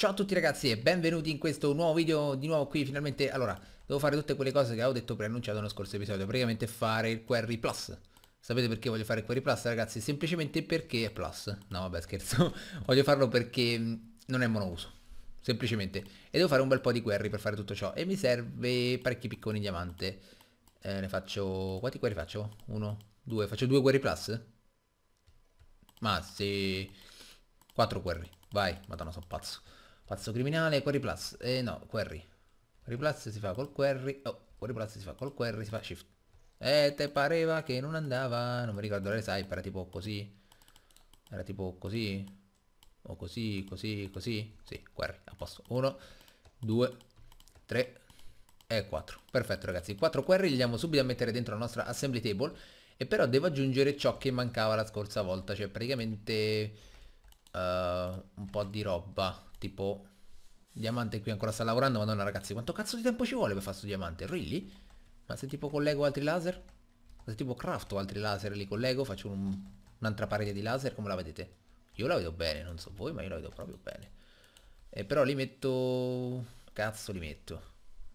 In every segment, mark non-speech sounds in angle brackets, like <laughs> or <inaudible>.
Ciao a tutti ragazzi e benvenuti in questo nuovo video di nuovo qui finalmente Allora, devo fare tutte quelle cose che avevo detto preannunciato nello scorso episodio Praticamente fare il query plus Sapete perché voglio fare il query plus ragazzi? Semplicemente perché è plus No vabbè scherzo <laughs> Voglio farlo perché mm, non è monouso Semplicemente E devo fare un bel po' di query per fare tutto ciò E mi serve parecchi picconi in diamante eh, Ne faccio... quanti query faccio? Uno, due, faccio due query plus? Ma sì... Quattro query Vai, madonna sono pazzo Pazzo criminale, query plus. Eh no, query. Query plus si fa col query. Oh, query plus si fa col query, si fa shift. Eh, te pareva che non andava. Non mi ricordo le sai, era tipo così. Era tipo così. O così, così, così. Sì, query, a posto. 1, 2, 3 e 4. Perfetto ragazzi, 4 query li andiamo subito a mettere dentro la nostra assembly table. E però devo aggiungere ciò che mancava la scorsa volta, cioè praticamente uh, un po' di roba tipo diamante qui ancora sta lavorando, madonna ragazzi, quanto cazzo di tempo ci vuole per fare sto diamante? Really? Ma se tipo collego altri laser? se tipo crafto altri laser li collego, faccio un'altra un parete di laser, come la vedete? Io la vedo bene, non so voi, ma io la vedo proprio bene. E però li metto... Cazzo li metto.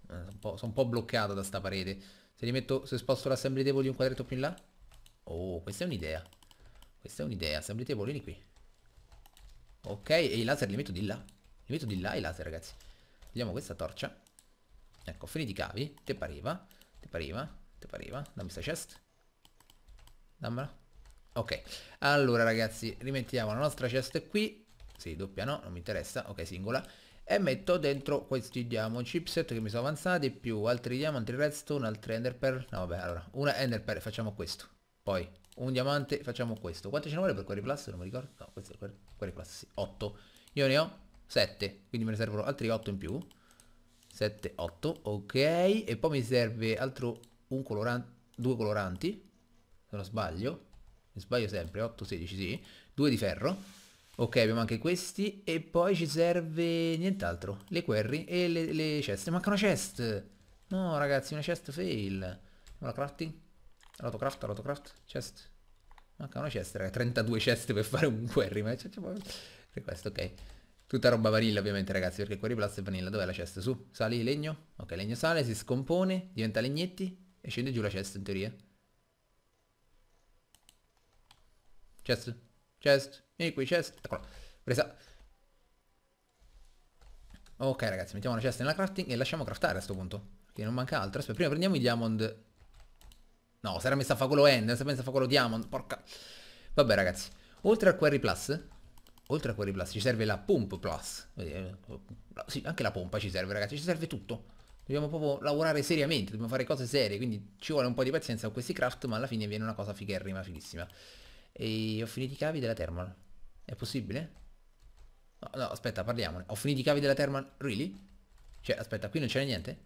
Eh, sono un, un, po' bloccato da sta parete. Se li metto, se sposto l'assembly table di un quadretto più in là? Oh, questa è un'idea. Questa è un'idea, assembly table vieni qui. Ok, e i laser li metto di là. Li metto di là i laser, ragazzi. Vediamo questa torcia. Ecco, finiti i cavi. Te pareva. Te pareva. Te pareva. Dammi sta chest. Dammela. Ok. Allora, ragazzi, rimettiamo la nostra chest qui. Sì, doppia no, non mi interessa. Ok, singola. E metto dentro questi diamond chipset che mi sono avanzati, più altri diamanti, redstone, altri enderpearl. No, vabbè, allora, una enderpearl, facciamo questo. Poi un diamante, facciamo questo. Quante ce ne vuole per Query Plus? Non mi ricordo. No, questo è Query, Plus, sì. 8. Io ne ho 7, quindi me ne servono altri 8 in più. 7, 8, ok. E poi mi serve altro un colorante, due coloranti, se non sbaglio. Mi sbaglio sempre, 8, 16, sì. Due di ferro. Ok, abbiamo anche questi. E poi ci serve nient'altro. Le query e le, le chest. Manca una chest! No, ragazzi, una chest fail. Allora, crafting. Rotocraft, rotocraft, chest. Manca una chest, raga. 32 chest per fare un query c'è Per questo, ok. Tutta roba vanilla ovviamente ragazzi, perché query plus è vanilla. Dov'è la chest? Su, sali legno. Ok, legno sale, si scompone, diventa legnetti e scende giù la chest in teoria. Chest, chest, vieni qui, chest. Eccola. Presa. Ok ragazzi, mettiamo la chest nella crafting e lasciamo craftare a sto punto. Che non manca altro. Aspetta, prima prendiamo i diamond No, sarà messa a fa quello End, sarà messa a fa quello Diamond, porca... Vabbè ragazzi, oltre a Query Plus, oltre a Query Plus ci serve la Pump Plus. Eh, sì, anche la pompa ci serve ragazzi, ci serve tutto. Dobbiamo proprio lavorare seriamente, dobbiamo fare cose serie, quindi ci vuole un po' di pazienza con questi craft, ma alla fine viene una cosa figherrima, fighissima. E ho finito i cavi della Thermal. È possibile? No, no, aspetta, parliamone. Ho finito i cavi della Thermal? Really? Cioè, aspetta, qui non c'è niente?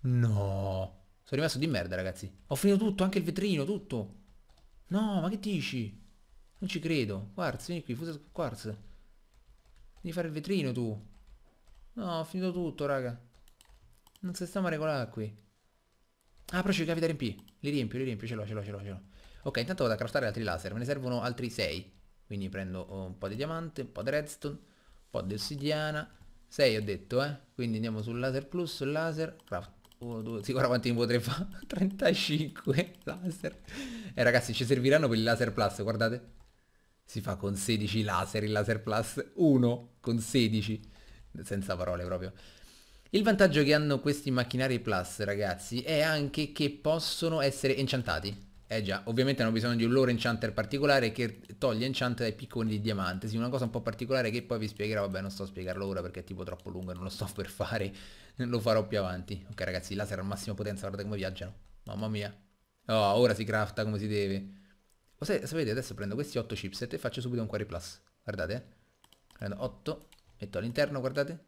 No. Sono rimasto di merda, ragazzi. Ho finito tutto, anche il vetrino, tutto. No, ma che dici? Non ci credo. Quarz, vieni qui, fusa quarz. Devi fare il vetrino tu. No, ho finito tutto, raga. Non si stiamo a regolare qui. Ah, però ci cavi da riempire. Li riempio, li riempio, ce l'ho, ce l'ho, ce l'ho, ce l'ho. Ok, intanto vado a craftare altri laser, me ne servono altri 6. Quindi prendo oh, un po' di diamante, un po' di redstone, un po' di ossidiana. 6 ho detto, eh. Quindi andiamo sul laser plus, sul laser, craft 1, 2, sì, guarda quanti mi potrei fare 35 <laughs> laser E eh, ragazzi ci serviranno per il laser plus, guardate Si fa con 16 laser il laser plus 1 con 16 Senza parole proprio il vantaggio che hanno questi macchinari plus ragazzi è anche che possono essere enchantati eh già, ovviamente hanno bisogno di un loro enchanter particolare che toglie enchant dai picconi di diamante, sì, una cosa un po' particolare che poi vi spiegherò, vabbè non sto a spiegarlo ora perché è tipo troppo lungo e non lo sto per fare, <laughs> lo farò più avanti. Ok ragazzi, i laser al massimo potenza, guardate come viaggiano, mamma mia. Oh, ora si crafta come si deve. se, sapete, adesso prendo questi 8 chipset e faccio subito un query plus, guardate. Eh. Prendo 8, metto all'interno, guardate.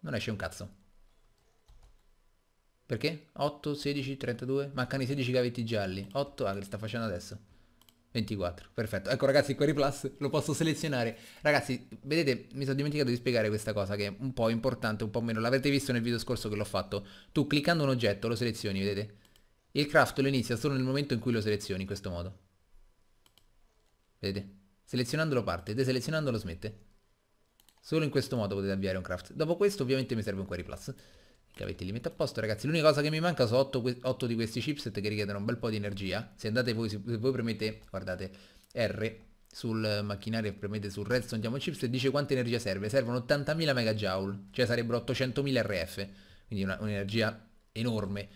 Non esce un cazzo. Perché? 8, 16, 32, mancano i 16 gavetti gialli. 8, ah che sta facendo adesso? 24, perfetto. Ecco ragazzi, Query Plus lo posso selezionare. Ragazzi, vedete, mi sono dimenticato di spiegare questa cosa che è un po' importante, un po' meno. L'avete visto nel video scorso che l'ho fatto. Tu cliccando un oggetto lo selezioni, vedete? Il craft lo inizia solo nel momento in cui lo selezioni, in questo modo. Vedete? Selezionandolo parte, deselezionandolo smette. Solo in questo modo potete avviare un craft. Dopo questo ovviamente mi serve un Query Plus. Cavetti li metto a posto ragazzi L'unica cosa che mi manca sono 8, 8, di questi chipset che richiedono un bel po' di energia Se andate voi, se voi premete, guardate, R sul macchinario e premete sul redstone chiamo chips e dice quanta energia serve servono 80.000 megajoule cioè sarebbero 800.000 RF quindi un'energia enorme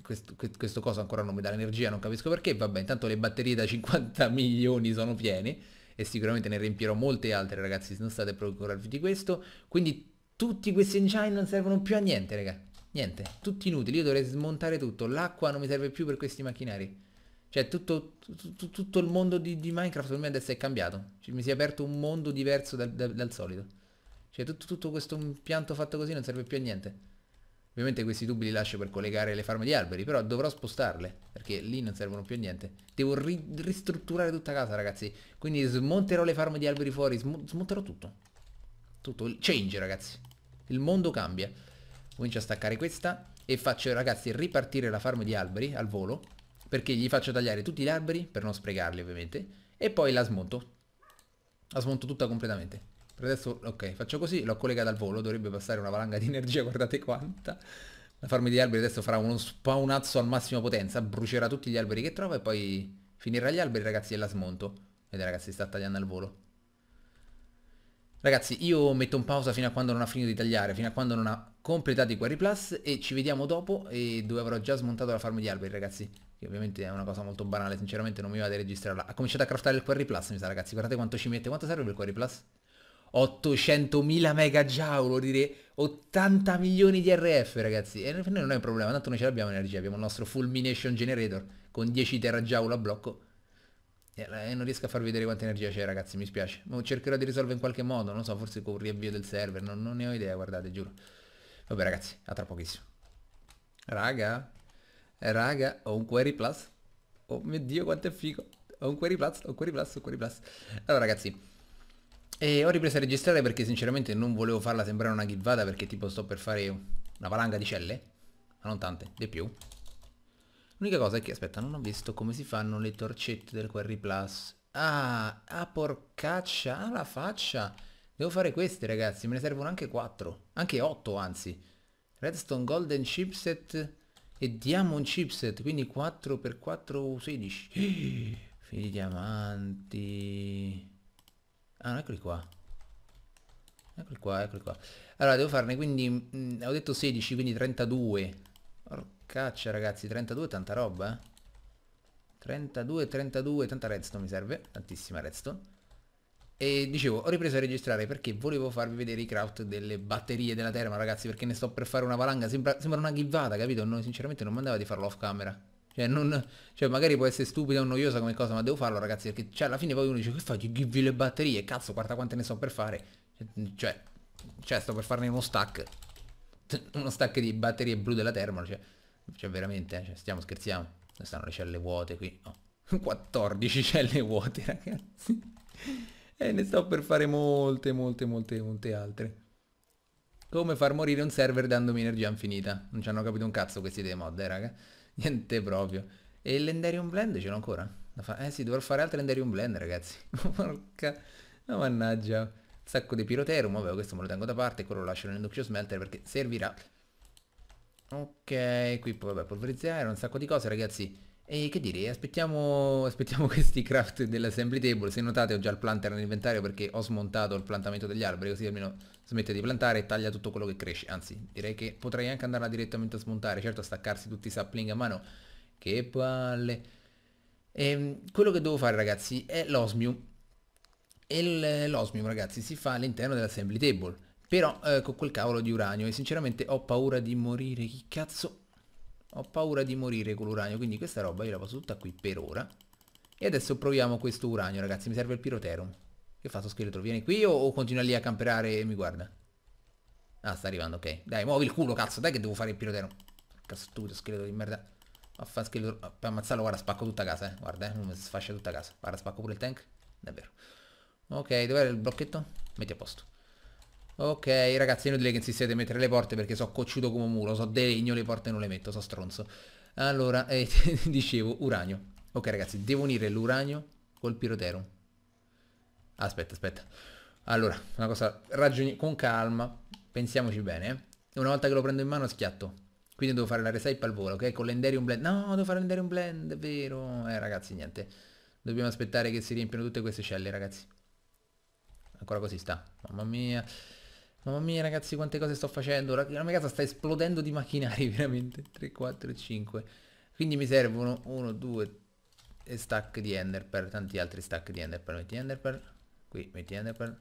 questo, questo coso ancora non mi dà l'energia non capisco perché vabbè intanto le batterie da 50 <laughs> milioni sono piene e sicuramente ne riempirò molte altre ragazzi se non state a procurarvi di questo quindi tutti questi engine non servono più a niente, raga. Niente, tutti inutili. Io dovrei smontare tutto. L'acqua non mi serve più per questi macchinari. Cioè tutto, tutto, tutto il mondo di, di, Minecraft per me adesso è cambiato. Cioè, mi si è aperto un mondo diverso dal, dal, dal solito. Cioè tutto, tutto, questo impianto fatto così non serve più a niente. Ovviamente questi tubi li lascio per collegare le farme di alberi, però dovrò spostarle, perché lì non servono più a niente. Devo ri ristrutturare tutta casa, ragazzi. Quindi smonterò le farme di alberi fuori, sm smonterò tutto. Tutto, change, ragazzi il mondo cambia. Comincio a staccare questa e faccio ragazzi ripartire la farm di alberi al volo perché gli faccio tagliare tutti gli alberi per non sprecarli ovviamente e poi la smonto. La smonto tutta completamente. Per adesso, ok, faccio così, l'ho collegata al volo, dovrebbe passare una valanga di energia, <laughs> guardate quanta. La farm di alberi adesso farà uno spawnazzo al massimo potenza, brucerà tutti gli alberi che trova e poi finirà gli alberi ragazzi e la smonto. Vedete ragazzi, sta tagliando al volo. Ragazzi, io metto in pausa fino a quando non ha finito di tagliare, fino a quando non ha completato i Quarry Plus e ci vediamo dopo e dove avrò già smontato la farm di alberi, ragazzi. Che ovviamente è una cosa molto banale, sinceramente non mi va di registrarla. Ha cominciato a craftare il Quarry Plus, mi sa ragazzi, guardate quanto ci mette, quanto serve il Quarry Plus? 800.000 megajoule, vuol dire 80 milioni di RF ragazzi. E noi non è un problema, tanto noi ce l'abbiamo energia, abbiamo il nostro Fulmination Generator con 10 terajoule a blocco e eh, eh, non riesco a far vedere quanta energia c'è ragazzi, mi spiace. Ma cercherò di risolvere in qualche modo, non so, forse con un riavvio del server, non, non ne ho idea, guardate, giuro. Vabbè ragazzi, a tra pochissimo. Raga, eh, raga, ho un query plus. Oh mio dio, quanto è figo. Ho un query plus, ho un query plus, ho un query plus. Allora ragazzi, e ho ripreso a registrare perché sinceramente non volevo farla sembrare una ghivata perché tipo sto per fare una valanga di celle, ma non tante, di più. L'unica cosa è che, aspetta, non ho visto come si fanno le torcette del Quarry Plus. Ah, ah porcaccia, ah la faccia. Devo fare queste ragazzi, me ne servono anche 4, anche 8 anzi. Redstone Golden Chipset e Diamond Chipset, quindi 4 per 4, 16. <gasps> Fili diamanti. Ah, eccoli qua. Eccoli qua, eccoli qua. Allora, devo farne quindi, mh, mm, ho detto 16, quindi 32. Or Caccia ragazzi, 32 tanta roba. 32, eh. 32, tanta redstone mi serve, tantissima redstone. E dicevo, ho ripreso a registrare perché volevo farvi vedere i craft delle batterie della terma, ragazzi, perché ne sto per fare una valanga, sembra, sembra una ghivata, capito? Non, sinceramente non mandava di farlo off camera. Cioè, non, cioè, magari può essere stupida o noiosa come cosa, ma devo farlo, ragazzi, perché cioè, alla fine poi uno dice, che fai, ti ghivvi le batterie? Cazzo, guarda quante ne sto per fare. Cioè, cioè, cioè, sto per farne uno stack. <laughs> Uno stack di batterie blu della terma, cioè. Cioè veramente, eh? cioè, stiamo scherziamo. Dove stanno le celle vuote qui? Oh. <laughs> 14 celle vuote <laughs> ragazzi. e eh, ne sto per fare molte, molte, molte, molte altre. Come far morire un server dandomi energia infinita. Non ci hanno capito un cazzo questi dei mod, eh raga. <laughs> Niente proprio. E il Lendarium Blend ce l'ho ancora? Eh sì, dovrò fare altro Lendarium Blend ragazzi. Porca... No, mannaggia. Sacco di piroterum, vabbè questo me lo tengo da parte, quello lo lascio nel nell'induccio smelter perché servirà Ok, qui vabbè, polverizzare, un sacco di cose ragazzi. E che dire, aspettiamo, <laughs> aspettiamo questi craft dell'assembly table, se notate ho già il planter nell'inventario perché ho smontato il plantamento degli alberi, così almeno smette di plantare e taglia tutto quello che cresce, anzi direi che potrei anche andarla direttamente a smontare, certo a staccarsi tutti i sapling a mano, che palle. E, ehm, quello che devo fare ragazzi è l'osmium, e l'osmium ragazzi si fa all'interno dell'assembly table, però eh, con quel cavolo di uranio e sinceramente ho paura di morire, chi cazzo? Ho paura di morire con l'uranio, quindi questa roba io la posso tutta qui per ora. E adesso proviamo questo uranio ragazzi, mi serve il piroterum. Che fa sto scheletro? Vieni qui o, o continua lì a camperare e mi guarda? Ah, sta arrivando, ok. Dai, muovi il culo, cazzo, dai che devo fare il piroterum. Cazzo stupido, scheletro di merda. Affa scheletro. Ah, per ammazzarlo, guarda, spacco tutta casa, eh. Guarda, eh. Mi sfascia tutta casa. Guarda, spacco pure il tank. Davvero. Ok, dov'era il blocchetto? Metti a posto. Ok ragazzi è inutile che insistete a mettere le porte perché so cocciuto come un mulo, so delegno le porte non le metto, so stronzo. Allora, <laughs> eh, dicevo, uranio. Ok ragazzi, devo unire l'uranio col piroterum. Aspetta, aspetta. Allora, una cosa, ragioni con calma, pensiamoci bene. Eh. Una volta che lo prendo in mano schiatto. Quindi devo fare la resipe al volo, ok? Con l'enderium blend. No, devo fare l'enderium blend, è vero. Eh ragazzi, niente. Dobbiamo aspettare che si riempiano tutte queste celle, ragazzi. Ancora così sta. Mamma mia. Mamma mia ragazzi quante cose sto facendo, la mia casa sta esplodendo di macchinari <laughs> veramente, 3, 4, 5. Quindi mi servono 1, 2 stack di enderpearl tanti altri stack di enderpearl metti enderpearl qui metti enderpearl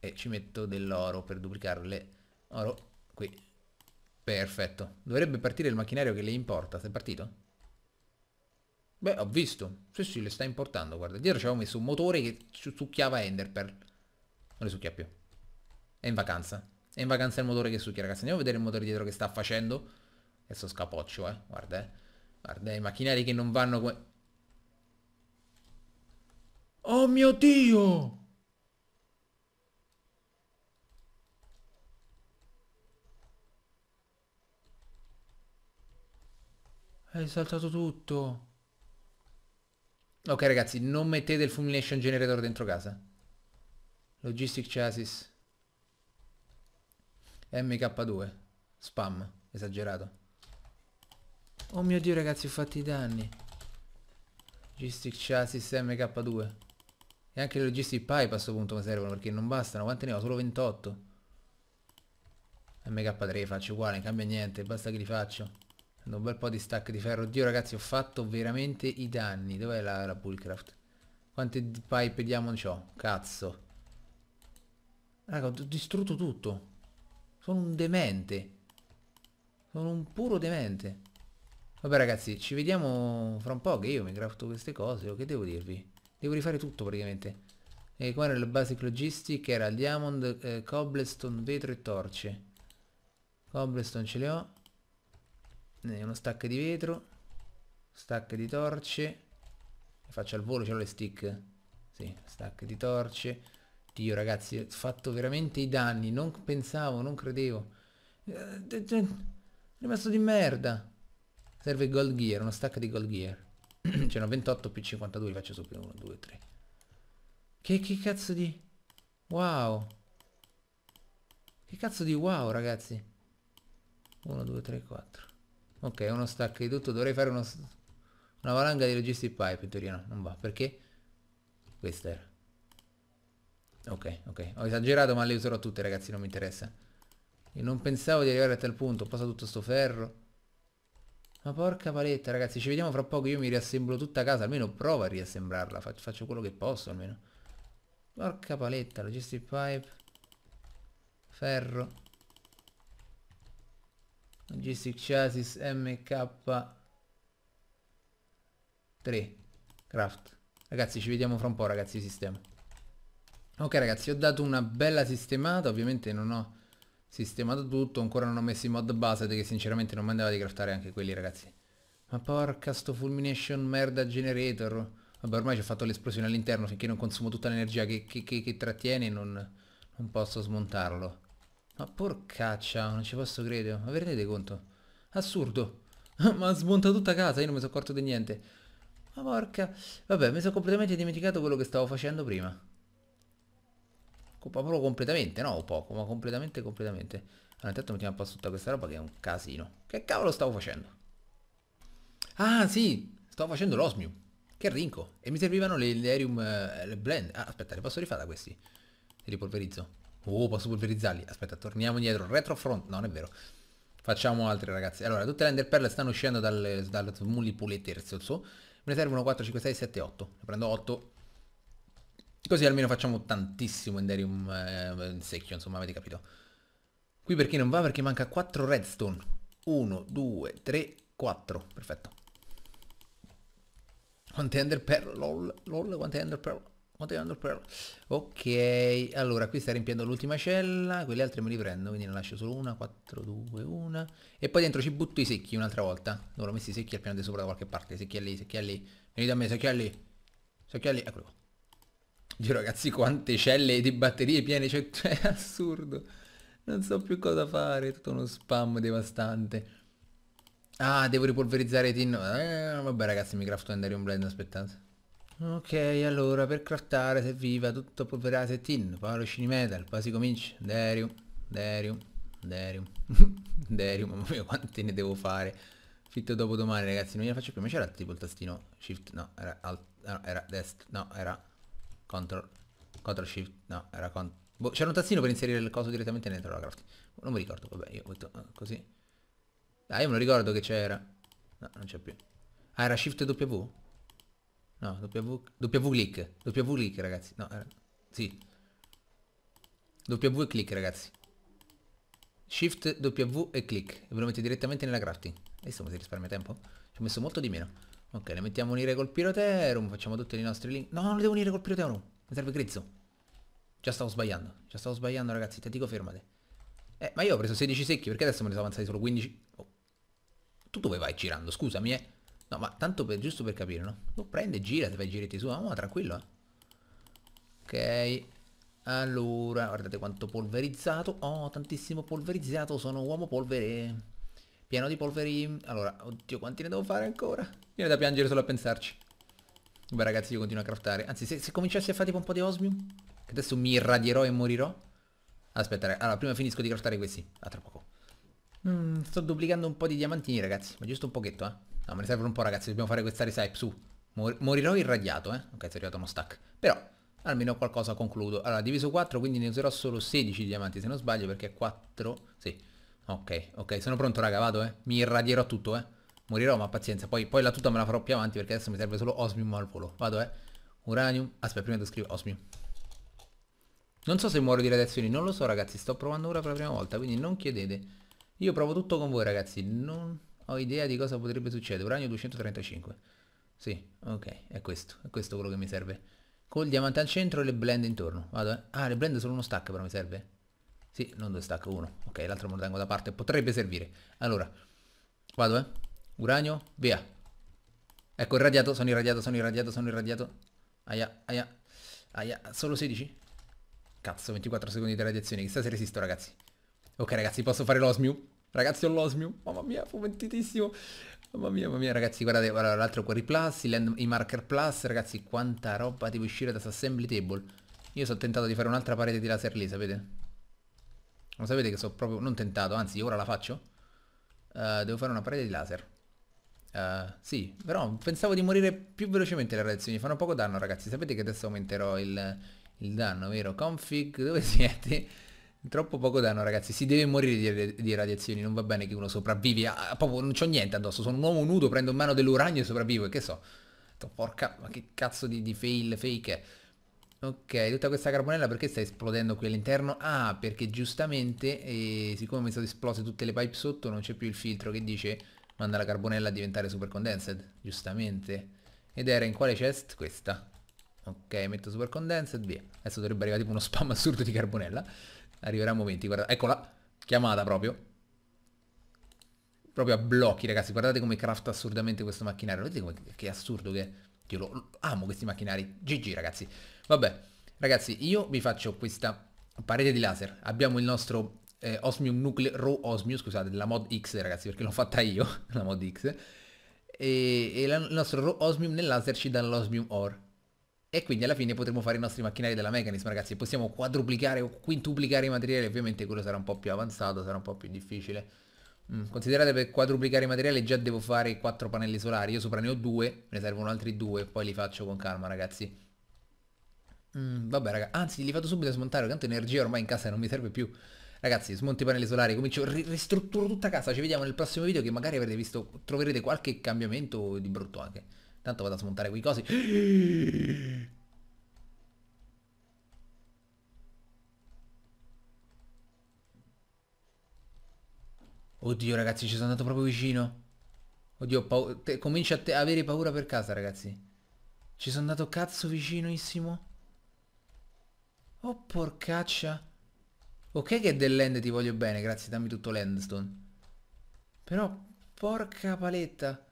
e ci metto dell'oro per duplicarle oro qui perfetto dovrebbe partire il macchinario che le importa sei partito? beh ho visto sì sì le sta importando guarda dietro ci avevo messo un motore che succhiava enderpearl non le succhia più è in vacanza. È in vacanza il motore che succhia, ragazzi. Andiamo a vedere il motore dietro che sta facendo. Adesso scapoccio, eh. Guarda, eh. Guarda, i macchinari che non vanno come... Oh mio Dio! Hai saltato tutto. Ok ragazzi, non mettete il Fulmination Generator dentro casa. Logistic Chassis. MK2 Spam Esagerato Oh mio dio ragazzi ho fatto i danni Logistic Chassis MK2 E anche le Logistic Pipe a questo punto mi servono Perché non bastano Quante ne ho? Solo 28 MK3 faccio uguale, non cambia niente, basta che li faccio. Prendo un bel po' di stack di ferro. Dio ragazzi, ho fatto veramente i danni. Dov'è la, la bullcraft? Quante pipe diamond ciò? Cazzo. Raga, ho distrutto tutto. Sono un demente. Sono un puro demente. Vabbè ragazzi, ci vediamo fra un po' che io mi crafto queste cose. O che devo dirvi? Devo rifare tutto praticamente. E qua era basic logistic, era diamond, eh, cobblestone, vetro e torce. Cobblestone ce le ho. Eh, uno stack di vetro. Stack di torce. Faccio al volo, ce l'ho le stick. Sì, stack di torce. Dio ragazzi, ho fatto veramente i danni, non pensavo, non credevo. Eh, rimasto di merda. Serve gold gear, una stacca di gold gear. <clears throat> Ce n'ho 28 più 52, li faccio subito 1, 2, 3. Che, che cazzo di... Wow. Che cazzo di wow ragazzi. 1, 2, 3, 4. Ok, uno stack di tutto, dovrei fare uno... Una valanga di logistic pipe, in teoria no, non va, perché? Questa era. Ok, ok. Ho esagerato ma le userò tutte ragazzi, non mi interessa. Io non pensavo di arrivare a tal punto, ho passa tutto sto ferro. Ma porca paletta ragazzi, ci vediamo fra poco, io mi riassemblo tutta casa, almeno provo a riassemblarla, faccio quello che posso almeno. Porca paletta, logistic pipe, ferro, logistic chassis MK3, craft. Ragazzi ci vediamo fra un po' ragazzi, sistema. Ok ragazzi, ho dato una bella sistemata, ovviamente non ho sistemato tutto, ancora non ho messo i mod base che sinceramente non mandava di craftare anche quelli ragazzi. Ma porca sto fulmination merda generator. Vabbè ormai ci ho fatto l'esplosione all'interno finché non consumo tutta l'energia che, che, che, che, trattiene non, non posso smontarlo. Ma porcaccia, non ci posso credere, ma vi rendete conto? Assurdo! <laughs> ma smonta tutta casa, io non mi sono accorto di niente. Ma porca... Vabbè, mi sono completamente dimenticato quello che stavo facendo prima occupa proprio completamente, no poco, ma completamente, completamente. Allora intanto mettiamo a po' tutta questa roba che è un casino. Che cavolo stavo facendo? Ah sì, stavo facendo l'osmium. Che rinco. E mi servivano le, le Erium eh, le Blend. Ah, aspetta, le posso rifare da questi? Li ripolverizzo. Oh, posso polverizzarli. Aspetta, torniamo indietro. Retrofront. No, non è vero. Facciamo altre, ragazzi. Allora, tutte le enderpearl stanno uscendo dal, dal Mulli Pule terzo. Me ne servono 4, 5, 6, 7, 8. Ne prendo 8 Così almeno facciamo tantissimo Enderium eh, in secchio, insomma, avete capito. Qui perché non va? Perché manca 4 redstone. 1, 2, 3, 4. Perfetto. Quante ender pearl? Lol, lol, quante ender pearl? Quante ender pearl? Ok, allora qui sta riempiendo l'ultima cella, quelle altre me li prendo, quindi ne lascio solo una, 4, 2, 1. E poi dentro ci butto i secchi un'altra volta. Dovrò messi i secchi al piano di sopra da qualche parte, lì, secchielli, lì. Venite a me, lì. secchielli. lì, eccolo qua. Dio ragazzi quante celle di batterie piene, cioè <laughs> è assurdo. Non so più cosa fare, è tutto uno spam devastante. Ah, devo ripolverizzare tin. Eh, vabbè ragazzi, mi crafto Enderium blend, aspettate. Ok, allora per craftare serviva tutto polverato e tin, palocini metal, poi si comincia. Derium, Derium, Derium. Enderium, <laughs> mamma mia quante ne devo fare. Fitto dopo domani ragazzi, non gliela faccio più, ma c'era tipo il tastino shift, no, era alt, no, era destra, no, era Ctrl, Ctrl Shift, no, era con... Boh, c'era un tazzino per inserire il coso direttamente dentro la crafting. Non mi ricordo, vabbè, io ho detto eh, così. Ah, io me lo ricordo che c'era. No, non c'è più. Ah, era Shift W? No, W, W click. W click, ragazzi. No, era... Sì. W click, ragazzi. Shift W e click. E ve lo mette direttamente nella crafting. E insomma si risparmia tempo. Ci ho messo molto di meno. Ok, ne mettiamo unire col piroterum, facciamo tutti i nostri link. No, non le devo unire col piroterum, mi serve grezzo. Già stavo sbagliando, già stavo sbagliando ragazzi, te dico fermate. Eh, ma io ho preso 16 secchi, perché adesso me ne sono avanzati solo 15? Oh. Tu dove vai girando, scusami, eh. No, ma tanto per, giusto per capire, no? Lo prende, gira, ti fai i su, oh, tranquillo, eh. Ok. Allora, guardate quanto polverizzato. Oh, tantissimo polverizzato, sono uomo polvere. Pieno di polveri. Allora, oddio, quanti ne devo fare ancora? viene da piangere solo a pensarci. Beh ragazzi, io continuo a craftare. Anzi, se, se cominciassi a fare tipo un po' di osmium, che adesso mi irradierò e morirò. Aspetta, allora prima finisco di craftare questi. ah, tra poco. Mm, sto duplicando un po' di diamantini, ragazzi. Ma giusto un pochetto, eh. No, me ne servono un po', ragazzi. Dobbiamo fare questa resipe, su. Mor morirò irradiato, eh. Ok, è arrivato uno stack. Però, almeno qualcosa concludo. Allora, diviso 4, quindi ne userò solo 16 diamanti, se non sbaglio, perché 4... Sì. Ok, ok, sono pronto raga, vado eh. Mi irradierò tutto eh. Morirò ma pazienza, poi, poi la tuta me la farò più avanti perché adesso mi serve solo osmium al volo. Vado eh. Uranium, aspetta prima devo scrivere osmium. Non so se muoio di radiazioni, non lo so ragazzi, sto provando ora per la prima volta, quindi non chiedete. Io provo tutto con voi ragazzi, non ho idea di cosa potrebbe succedere. Uranium 235. Sì, ok, è questo, è questo quello che mi serve. Col diamante al centro e le blend intorno. Vado eh. Ah, le blend sono uno stack però mi serve. Sì, non due stack, uno. Ok, l'altro me lo tengo da parte, potrebbe servire. Allora, vado eh. Uranio, via. Ecco, irradiato, sono irradiato, sono irradiato, sono irradiato. Aia, aia, aia, solo 16? Cazzo, 24 secondi di radiazione, chissà se resisto ragazzi. Ok ragazzi, posso fare l'osmium? Ragazzi ho l'osmium, mamma mia, fomentitissimo. Mamma mia, mamma mia, ragazzi, guardate, guarda, l'altro query plus, i, land, i marker plus, ragazzi, quanta roba devo uscire da assembly table. Io sono tentato di fare un'altra parete di laser lì, sapete? Lo sapete che sono proprio, non tentato, anzi ora la faccio? Uh, devo fare una parete di laser. Uh, sì, però pensavo di morire più velocemente le radiazioni, fanno poco danno ragazzi, sapete che adesso aumenterò il, il danno, vero? Config, dove <laughs> siete? Troppo poco danno ragazzi, si deve morire di, di radiazioni, non va bene che uno sopravvivi, a, a, proprio non c'ho niente addosso, sono un uomo nudo, prendo in mano dell'uranio e sopravvivo, e che so? Porca, ma che cazzo di, di fail fake è? Ok, tutta questa carbonella perché sta esplodendo qui all'interno? Ah, perché giustamente, eh, siccome mi sono esplose tutte le pipe sotto, non c'è più il filtro che dice manda la carbonella a diventare super condensed, giustamente. Ed era in quale chest? Questa. Ok, metto super condensed, via. Adesso dovrebbe arrivare tipo uno spam <laughs> assurdo di carbonella. Arriverà a momenti, guarda, eccola, chiamata proprio. Proprio a blocchi, ragazzi, guardate come crafta assurdamente questo macchinario. Vedete come, che assurdo che è. Io lo, amo questi macchinari. GG ragazzi. Vabbè, ragazzi, io vi faccio questa parete di laser. Abbiamo il nostro eh, Osmium Nuclear, Raw Osmium, scusate, la mod X ragazzi, perché l'ho fatta io, <laughs> la mod X. E, e la, il nostro Raw Osmium nel laser ci dà l'Osmium Ore. E quindi alla fine potremo fare i nostri macchinari della Mechanism, ragazzi. Possiamo quadruplicare o quintuplicare i materiali, ovviamente quello sarà un po' più avanzato, sarà un po' più difficile. Mm, considerate per quadruplicare i materiali già devo fare quattro pannelli solari, io sopra ne ho due, me ne servono altri due, poi li faccio con calma ragazzi. Mm, vabbè raga, anzi li vado subito a smontare, tanto energia ormai in casa non mi serve più. Ragazzi, smonto i pannelli solari, comincio, ri ristrutturo tutta casa, ci vediamo nel prossimo video che magari avrete visto, troverete qualche cambiamento di brutto anche. Tanto vado a smontare quei cosi. <gasps> Oddio ragazzi, ci sono andato proprio vicino. Oddio, ho paura comincio a avere paura per casa ragazzi. Ci sono andato cazzo vicinissimo. Oh porcaccia. Ok che dell'end ti voglio bene, grazie, dammi tutto l'endstone. Però, porca paletta.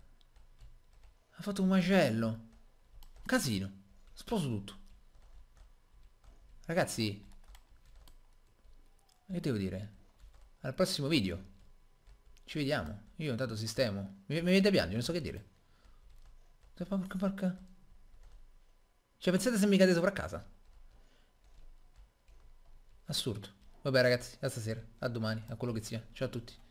Ha fatto un macello. Casino. Sposo tutto. Ragazzi. Che devo dire? Al prossimo video. Ci vediamo. Io intanto sistemo. Mi, mi vedete piangere, non so che dire. Porca porca. Cioè pensate se mi cade sopra casa. Assurdo. Vabbè ragazzi, a stasera, a domani, a quello che sia. Ciao a tutti.